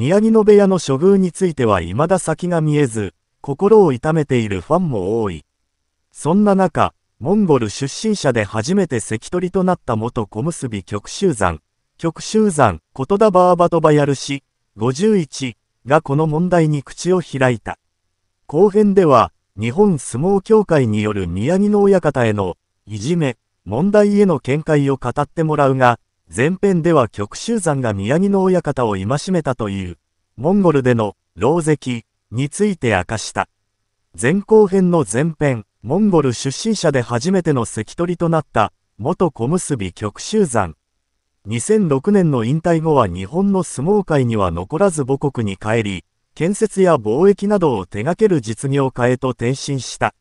宮城野部屋の処遇については未だ先が見えず、心を痛めているファンも多い。そんな中、モンゴル出身者で初めて関取となった元小結極州山、極州山、言田バーバトバヤル氏、51がこの問題に口を開いた。後編では、日本相撲協会による宮城の親方への、いじめ、問題への見解を語ってもらうが、前編では極州山が宮城の親方を戒めたという、モンゴルでの、牢石、について明かした。前後編の前編、モンゴル出身者で初めての関取となった、元小結極州山。2006年の引退後は日本の相撲界には残らず母国に帰り、建設や貿易などを手掛ける実業家へと転身した。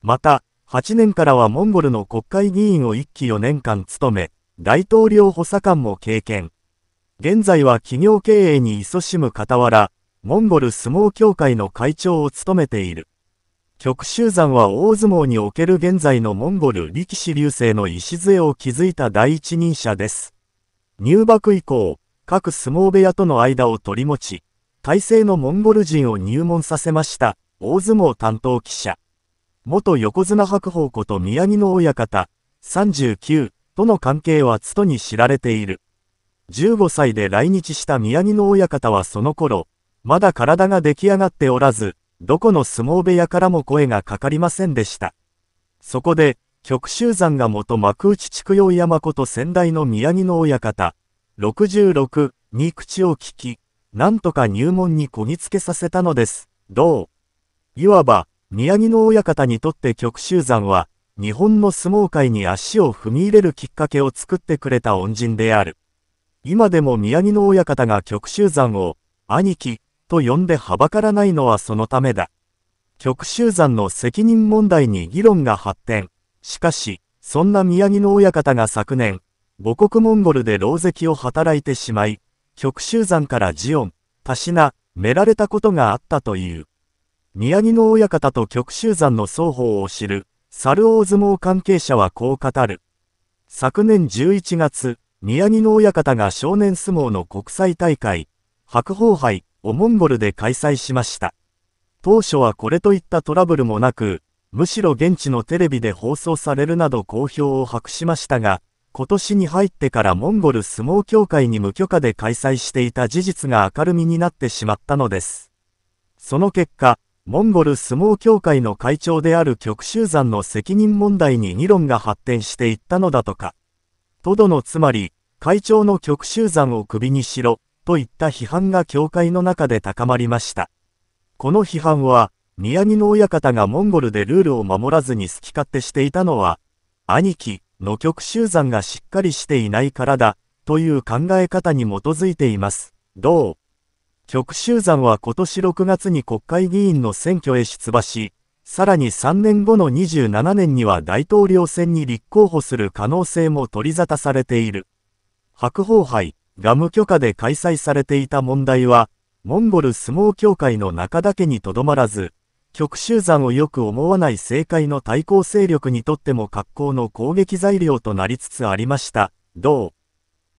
また、8年からはモンゴルの国会議員を1期4年間務め、大統領補佐官も経験。現在は企業経営に勤しむ傍ら、モンゴル相撲協会の会長を務めている。極州山は大相撲における現在のモンゴル力士流星の礎を築いた第一人者です。入幕以降、各相撲部屋との間を取り持ち、体制のモンゴル人を入門させました、大相撲担当記者。元横綱白鵬こと宮城野親方、39。との関係はつとに知られている。15歳で来日した宮城野親方はその頃、まだ体が出来上がっておらず、どこの相撲部屋からも声がかかりませんでした。そこで、極州山が元幕内畜用山こと先代の宮城野親方、66に口を聞き、なんとか入門にこぎつけさせたのです。どういわば、宮城野親方にとって極州山は、日本の相撲界に足を踏み入れるきっかけを作ってくれた恩人である。今でも宮城の親方が極州山を、兄貴、と呼んではばからないのはそのためだ。極州山の責任問題に議論が発展。しかし、そんな宮城の親方が昨年、母国モンゴルで牢石を働いてしまい、極州山からジオン、たしな、められたことがあったという。宮城の親方と極州山の双方を知る、猿大相撲関係者はこう語る。昨年11月、宮城の親方が少年相撲の国際大会、白鵬杯をモンゴルで開催しました。当初はこれといったトラブルもなく、むしろ現地のテレビで放送されるなど好評を博しましたが、今年に入ってからモンゴル相撲協会に無許可で開催していた事実が明るみになってしまったのです。その結果、モンゴル相撲協会の会長である極州山の責任問題に議論が発展していったのだとか。とどのつまり、会長の極州山を首にしろ、といった批判が協会の中で高まりました。この批判は、宮城の親方がモンゴルでルールを守らずに好き勝手していたのは、兄貴の極集山がしっかりしていないからだ、という考え方に基づいています。どう極州山は今年6月に国会議員の選挙へ出馬し、さらに3年後の27年には大統領選に立候補する可能性も取り沙汰されている。白鵬杯ガム許可で開催されていた問題は、モンゴル相撲協会の中だけにとどまらず、極州山をよく思わない政界の対抗勢力にとっても格好の攻撃材料となりつつありました。どう